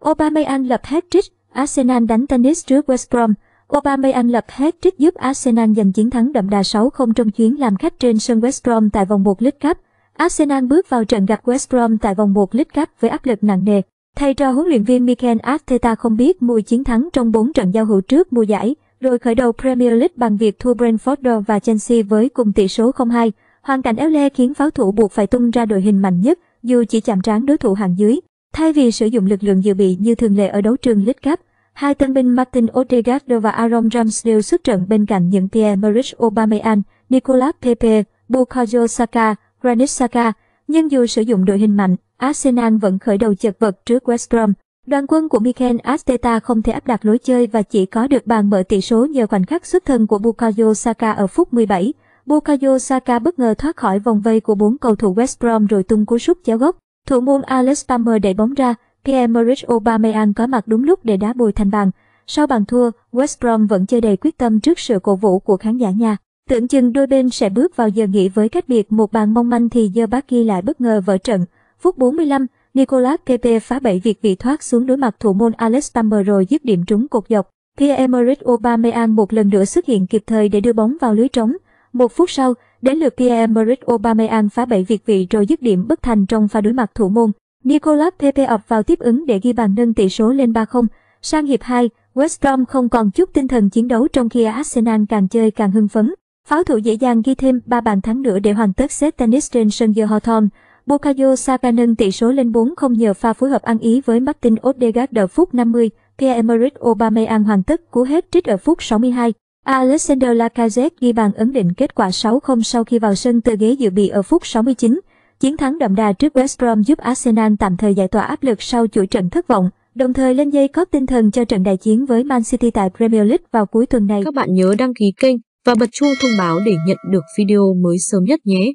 Aubameyang lập hat-trick, Arsenal đánh tennis trước West Brom. Aubameyang lập hat-trick giúp Arsenal giành chiến thắng đậm đà 6-0 trong chuyến làm khách trên sân West Brom tại vòng 1 League Cup. Arsenal bước vào trận gặp West Brom tại vòng 1 League Cup với áp lực nặng nề. Thầy trò huấn luyện viên Mikel Arteta không biết mùi chiến thắng trong 4 trận giao hữu trước mùa giải, rồi khởi đầu Premier League bằng việc thua Brentford và Chelsea với cùng tỷ số 0-2. Hoàn cảnh éo le khiến pháo thủ buộc phải tung ra đội hình mạnh nhất, dù chỉ chạm trán đối thủ hạng dưới. Thay vì sử dụng lực lượng dự bị như thường lệ ở đấu trường League Cup, hai tân binh Martin Odegaard và Aaron Ramsdale xuất trận bên cạnh những Pierre-Emerick Aubameyang, Nicolas Pepe, Bukayo Saka, Granit Saka. Nhưng dù sử dụng đội hình mạnh, Arsenal vẫn khởi đầu chật vật trước West Brom. Đoàn quân của Mikel Arteta không thể áp đặt lối chơi và chỉ có được bàn mở tỷ số nhờ khoảnh khắc xuất thân của Bukayo Saka ở phút 17. Bukayo Saka bất ngờ thoát khỏi vòng vây của bốn cầu thủ West Brom rồi tung cú sút chéo góc. Thủ môn Alex Palmer đẩy bóng ra, Pierre-Emerick Aubameyang có mặt đúng lúc để đá bồi thành bàn. Sau bàn thua, West Brom vẫn chơi đầy quyết tâm trước sự cổ vũ của khán giả nhà. Tưởng chừng đôi bên sẽ bước vào giờ nghỉ với cách biệt một bàn mong manh thì giờ bác ghi lại bất ngờ vỡ trận. Phút 45, Nicolas Pepe phá bẫy việc vị thoát xuống đối mặt thủ môn Alex Palmer rồi dứt điểm trúng cột dọc. Pierre-Emerick Aubameyang một lần nữa xuất hiện kịp thời để đưa bóng vào lưới trống. Một phút sau, Đến lượt Pierre-Emerick Aubameyang phá bảy việt vị rồi dứt điểm bất thành trong pha đối mặt thủ môn. Nicolas Pepe ập vào tiếp ứng để ghi bàn nâng tỷ số lên 3-0. Sang hiệp 2, West Brom không còn chút tinh thần chiến đấu trong khi Arsenal càng chơi càng hưng phấn. Pháo thủ dễ dàng ghi thêm 3 bàn thắng nữa để hoàn tất set tennis trên sân Hawthorn. Bukayo Saka nâng tỷ số lên 4-0 nhờ pha phối hợp ăn ý với Martin Odegaard ở phút 50, Pierre-Emerick Aubameyang hoàn tất cú hết trích ở phút 62. Alexander Lacazette ghi bàn ấn định kết quả 6-0 sau khi vào sân từ ghế dự bị ở phút 69. Chiến thắng đậm đà trước West Brom giúp Arsenal tạm thời giải tỏa áp lực sau chuỗi trận thất vọng, đồng thời lên dây cóp tinh thần cho trận đại chiến với Man City tại Premier League vào cuối tuần này. Các bạn nhớ đăng ký kênh và bật chuông thông báo để nhận được video mới sớm nhất nhé.